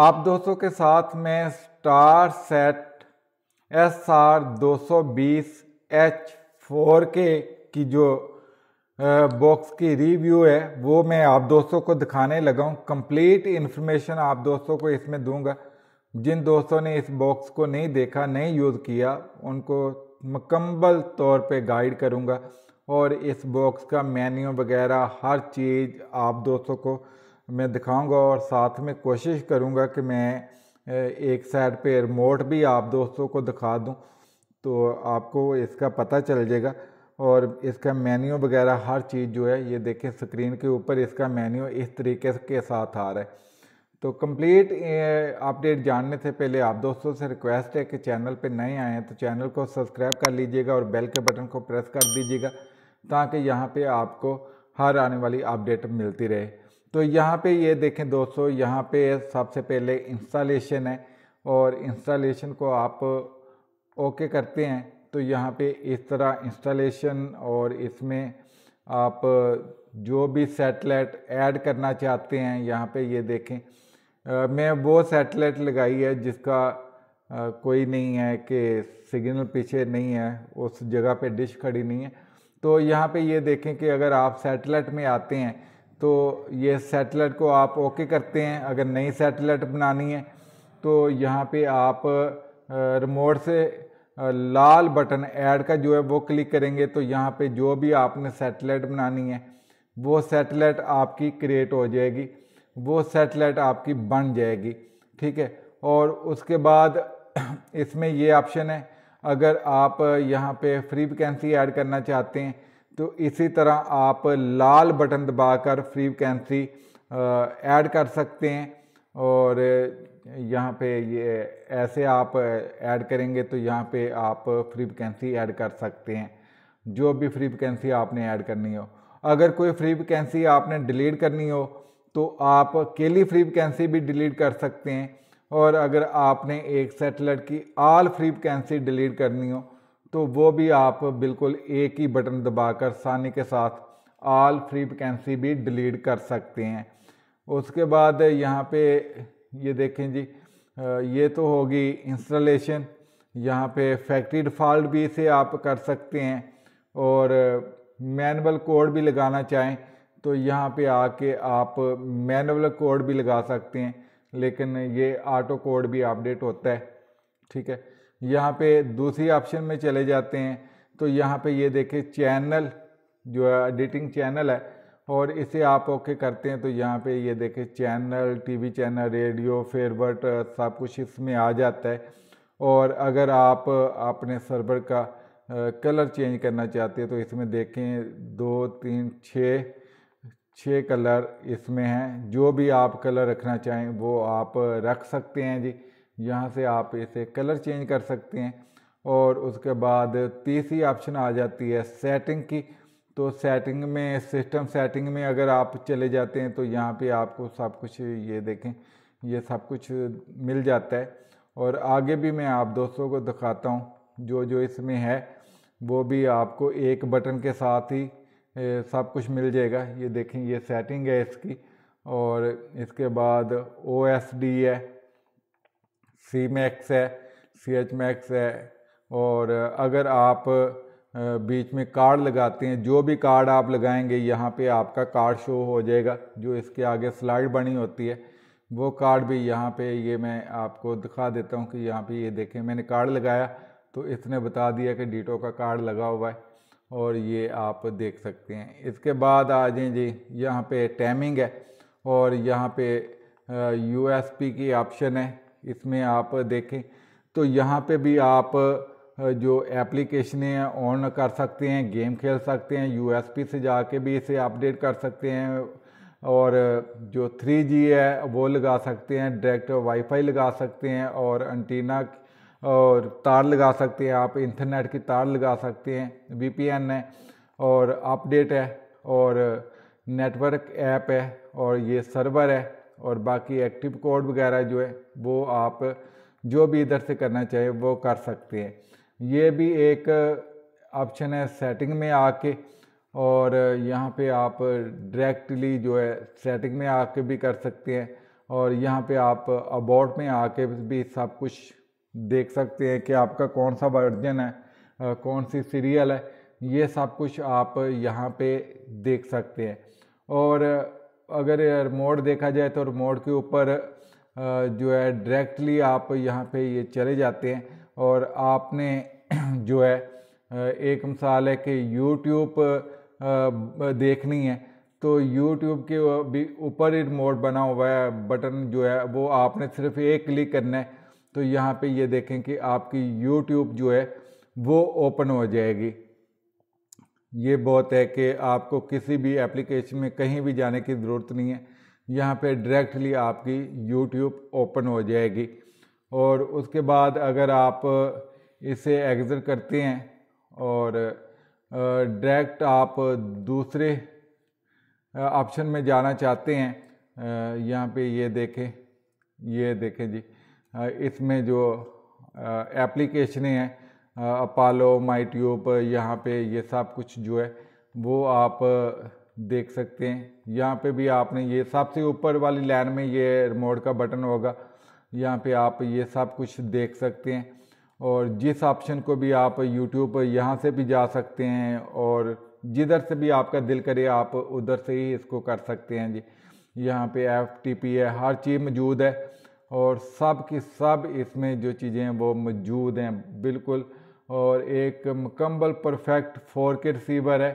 आप दोस्तों के साथ मैं स्टार सेट एस आर दो सौ बीस एच फोर के की जो बॉक्स की रिव्यू है वो मैं आप दोस्तों को दिखाने लगा हूँ कंप्लीट इन्फॉर्मेशन आप दोस्तों को इसमें दूंगा जिन दोस्तों ने इस बॉक्स को नहीं देखा नहीं यूज़ किया उनको मुकम्मल तौर पे गाइड करूँगा और इस बॉक्स का मेन्यू वगैरह हर चीज़ आप दोस्तों को मैं दिखाऊंगा और साथ में कोशिश करूंगा कि मैं एक साइड पे रिमोट भी आप दोस्तों को दिखा दूं तो आपको इसका पता चल जाएगा और इसका मेन्यू वगैरह हर चीज़ जो है ये देखें स्क्रीन के ऊपर इसका मेन्यू इस तरीके के साथ आ रहा है तो कंप्लीट अपडेट जानने से पहले आप दोस्तों से रिक्वेस्ट है कि चैनल पे नए आए हैं तो चैनल को सब्सक्राइब कर लीजिएगा और बेल के बटन को प्रेस कर दीजिएगा ताकि यहाँ पे आपको हर आने वाली अपडेट मिलती रहे तो यहाँ पे ये देखें दोस्तों यहाँ पे सबसे पहले इंस्टॉलेशन है और इंस्टॉलेशन को आप ओके करते हैं तो यहाँ पे इस तरह इंस्टॉलेशन और इसमें आप जो भी सेटेलाइट ऐड करना चाहते हैं यहाँ पे ये देखें आ, मैं वो सेटेलाइट लगाई है जिसका आ, कोई नहीं है कि सिग्नल पीछे नहीं है उस जगह पे डिश खड़ी नहीं है तो यहाँ पे ये देखें कि अगर आप सेटेलाइट में आते हैं तो ये सैटेलाइट को आप ओके करते हैं अगर नई सैटेलाइट बनानी है तो यहाँ पे आप रिमोट से लाल बटन ऐड का जो है वो क्लिक करेंगे तो यहाँ पे जो भी आपने सैटेलाइट बनानी है वो सैटेलाइट आपकी क्रिएट हो जाएगी वो सैटेलाइट आपकी बन जाएगी ठीक है और उसके बाद इसमें ये ऑप्शन है अगर आप यहाँ पे फ्री वैकेंसी ऐड करना चाहते हैं तो इसी तरह आप लाल बटन दबाकर वैकेंसी ऐड कर सकते हैं और यहाँ पे ये ऐसे आप ऐड करेंगे तो यहाँ पे आप वैकेंसी ऐड कर सकते हैं जो भी वैकेंसी आपने ऐड करनी हो अगर कोई वैकेंसी आपने डिलीट करनी हो तो आप केली वैकेंसी भी डिलीट कर सकते हैं और अगर आपने एक सेटलर की आल वैकेंसी डिलीट करनी हो तो वो भी आप बिल्कुल एक ही बटन दबाकर आसानी के साथ आल फ्री वैकेंसी भी डिलीट कर सकते हैं उसके बाद यहाँ पे ये देखें जी ये तो होगी इंस्टॉलेशन यहाँ पे फैक्ट्री डिफ़ॉल्ट भी इसे आप कर सकते हैं और मैनुअल कोड भी लगाना चाहें तो यहाँ पे आके आप मैनुअल कोड भी लगा सकते हैं लेकिन ये ऑटो कोड भी अपडेट होता है ठीक है यहाँ पे दूसरी ऑप्शन में चले जाते हैं तो यहाँ पे ये देखें चैनल जो है एडिटिंग चैनल है और इसे आप ओके करते हैं तो यहाँ पे ये देखें channel TV channel radio favourite सब कुछ इसमें आ जाता है और अगर आप अपने सर्वर का कलर चेंज करना चाहते हैं तो इसमें देखें दो तीन छः छः कलर इसमें हैं जो भी आप कलर रखना चाहें वो आप रख सकते हैं जी यहाँ से आप इसे कलर चेंज कर सकते हैं और उसके बाद तीसरी ऑप्शन आ जाती है सेटिंग की तो सेटिंग में सिस्टम सेटिंग में अगर आप चले जाते हैं तो यहाँ पे आपको सब कुछ ये देखें ये सब कुछ मिल जाता है और आगे भी मैं आप दोस्तों को दिखाता हूँ जो जो इसमें है वो भी आपको एक बटन के साथ ही सब कुछ मिल जाएगा ये देखें ये सेटिंग है इसकी और इसके बाद ओ है सी मैक्स है सी एच मैक्स है और अगर आप बीच में कार्ड लगाते हैं जो भी कार्ड आप लगाएंगे यहाँ पे आपका कार्ड शो हो जाएगा जो इसके आगे स्लाइड बनी होती है वो कार्ड भी यहाँ पे ये मैं आपको दिखा देता हूँ कि यहाँ पे ये देखें मैंने कार्ड लगाया तो इसने बता दिया कि डीटो का कार्ड लगा हुआ है और ये आप देख सकते हैं इसके बाद आ जाए जी यहाँ पे टैमिंग है और यहाँ पे यूएसपी की ऑप्शन है इसमें आप देखें तो यहाँ पे भी आप जो हैं ऑन कर सकते हैं गेम खेल सकते हैं यू से जाके भी इसे अपडेट कर सकते हैं और जो 3G है वो लगा सकते हैं डायरेक्ट वाईफाई लगा सकते हैं और एंटीना और तार लगा सकते हैं आप इंटरनेट की तार लगा सकते हैं वीपीएन है और अपडेट है और नेटवर्क ऐप है और ये सर्वर है और बाकी एक्टिव कोड वगैरह जो है वो आप जो भी इधर से करना चाहे वो कर सकते हैं ये भी एक ऑप्शन है सेटिंग में आके और यहाँ पे आप डायरेक्टली जो है सेटिंग में आके भी कर सकते हैं और यहाँ पे आप अबाउट में आके भी सब कुछ देख सकते हैं कि आपका कौन सा वर्जन है कौन सी सीरियल है ये सब कुछ आप यहाँ पे देख सकते हैं और अगर मोड़ देखा जाए तो मोड़ के ऊपर जो है डायरेक्टली आप यहाँ पे ये चले जाते हैं और आपने जो है एक मिसाल है कि यूट्यूब देखनी है तो यूट्यूब के भी ऊपर ही रिमोट बना हुआ है बटन जो है वो आपने सिर्फ एक क्लिक करना है तो यहाँ पे ये देखें कि आपकी यूट्यूब जो है वो ओपन हो जाएगी ये बहुत है कि आपको किसी भी एप्लीकेशन में कहीं भी जाने की ज़रूरत नहीं है यहाँ पे डायरेक्टली आपकी यूट्यूब ओपन हो जाएगी और उसके बाद अगर आप इसे एग्ज़िट करते हैं और डायरेक्ट आप दूसरे ऑप्शन में जाना चाहते हैं यहाँ पे ये देखें ये देखें जी इसमें जो एप्लीकेशनें हैं अपालो माइट्यूब यहाँ पे ये सब कुछ जो है वो आप देख सकते हैं यहाँ पे भी आपने ये सबसे ऊपर वाली लाइन में ये रिमोट का बटन होगा यहाँ पे आप ये सब कुछ देख सकते हैं और जिस ऑप्शन को भी आप यूट्यूब यहाँ से भी जा सकते हैं और जिधर से भी आपका दिल करे आप उधर से ही इसको कर सकते हैं जी यहाँ पे एफ टी पी है हर चीज़ मौजूद है और सब की सब इसमें जो चीज़ें हैं वो मौजूद हैं बिल्कुल और एक मुकम्मल परफेक्ट फोर के रिसीवर है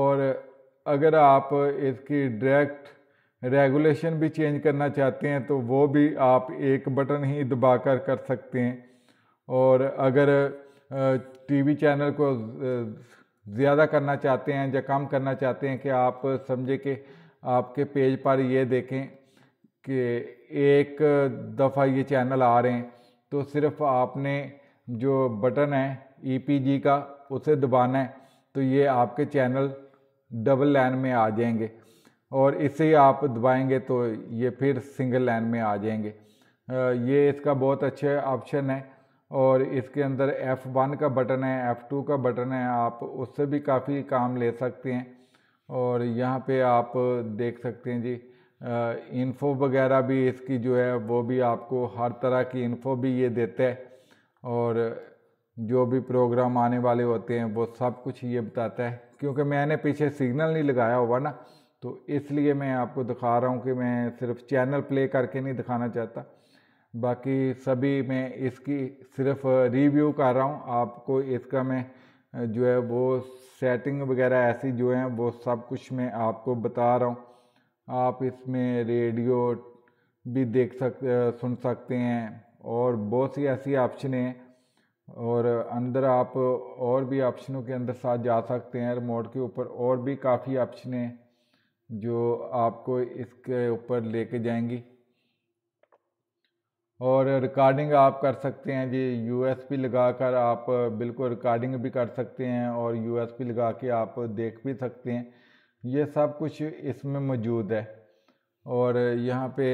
और अगर आप इसकी डायरेक्ट रेगुलेशन भी चेंज करना चाहते हैं तो वो भी आप एक बटन ही दबा कर कर सकते हैं और अगर टीवी चैनल को ज़्यादा करना चाहते हैं या कम करना चाहते हैं कि आप समझे कि आपके पेज पर ये देखें कि एक दफ़ा ये चैनल आ रहे हैं तो सिर्फ आपने जो बटन है ई e का उसे दबाना है तो ये आपके चैनल डबल लाइन में आ जाएंगे और इसे आप दबाएंगे तो ये फिर सिंगल लाइन में आ जाएंगे ये इसका बहुत अच्छा ऑप्शन है और इसके अंदर F1 का बटन है F2 का बटन है आप उससे भी काफ़ी काम ले सकते हैं और यहाँ पे आप देख सकते हैं जी इन्फो वगैरह भी इसकी जो है वो भी आपको हर तरह की इन्फो भी ये देता है और जो भी प्रोग्राम आने वाले होते हैं वो सब कुछ ये बताता है क्योंकि मैंने पीछे सिग्नल नहीं लगाया हुआ ना तो इसलिए मैं आपको दिखा रहा हूँ कि मैं सिर्फ चैनल प्ले करके नहीं दिखाना चाहता बाकी सभी मैं इसकी सिर्फ रिव्यू कर रहा हूँ आपको इसका मैं जो है वो सेटिंग वगैरह ऐसी जो है वो सब कुछ मैं आपको बता रहा हूँ आप इसमें रेडियो भी देख सक सुन सकते हैं और बहुत सी ऐसी ऑप्शन हैं और अंदर आप और भी ऑप्शनों के अंदर साथ जा सकते हैं रिमोट के ऊपर और भी काफ़ी ऑप्शन हैं जो आपको इसके ऊपर लेके जाएंगी और रिकॉर्डिंग आप कर सकते हैं जी यूएसपी लगा कर आप बिल्कुल रिकॉर्डिंग भी कर सकते हैं और यूएसपी लगा के आप देख भी सकते हैं ये सब कुछ इसमें मौजूद है और यहाँ पे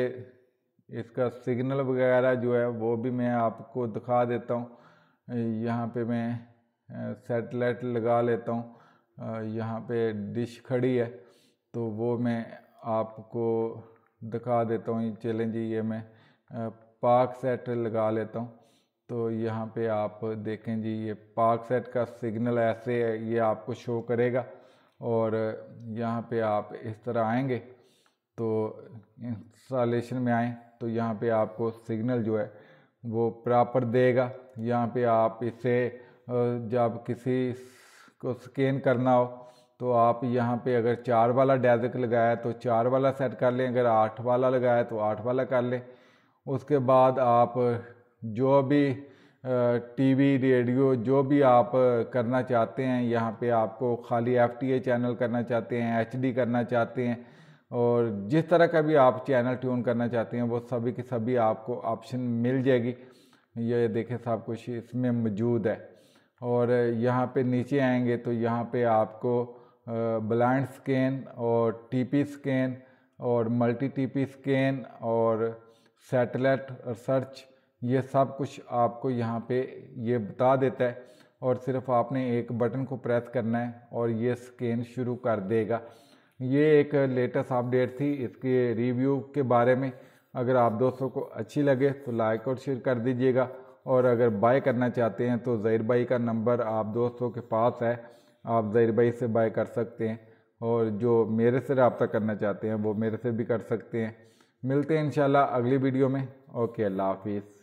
इसका सिग्नल वगैरह जो है वो भी मैं आपको दिखा देता हूँ यहाँ पे मैं सेटेलाइट लगा लेता हूँ यहाँ पे डिश खड़ी है तो वो मैं आपको दिखा देता हूँ चलें जी ये मैं पार्क सेट लगा लेता हूँ तो यहाँ पे आप देखें जी ये पार्क सेट का सिग्नल ऐसे है ये आपको शो करेगा और यहाँ पे आप इस तरह आएंगे तो इंस्टॉलेशन में आएँ तो यहाँ पे आपको सिग्नल जो है वो प्रॉपर देगा यहाँ पे आप इसे जब किसी को स्कैन करना हो तो आप यहाँ पे अगर चार वाला डेजिक लगाया तो चार वाला सेट कर लें अगर आठ वाला लगाया तो आठ वाला कर लें उसके बाद आप जो भी टीवी रेडियो जो भी आप करना चाहते हैं यहाँ पे आपको खाली एफ टी ए चैनल करना चाहते हैं एच डी करना चाहते हैं और जिस तरह का भी आप चैनल ट्यून करना चाहते हैं वो सभी के सभी आपको ऑप्शन मिल जाएगी ये देखें सब कुछ इसमें मौजूद है और यहाँ पे नीचे आएंगे तो यहाँ पे आपको ब्लाइंड स्कैन और टीपी स्कैन और मल्टी टीपी स्कैन और सैटेलाइट सर्च ये सब कुछ आपको यहाँ पे ये बता देता है और सिर्फ आपने एक बटन को प्रेस करना है और ये स्कैन शुरू कर देगा ये एक लेटेस्ट अपडेट थी इसके रिव्यू के बारे में अगर आप दोस्तों को अच्छी लगे तो लाइक और शेयर कर दीजिएगा और अगर बाय करना चाहते हैं तो ज़हिर भाई का नंबर आप दोस्तों के पास है आप ज़हिर भाई से बाय कर सकते हैं और जो मेरे से रबता करना चाहते हैं वो मेरे से भी कर सकते हैं मिलते हैं इंशाल्लाह अगली वीडियो में ओके अल्लाह हाफिज़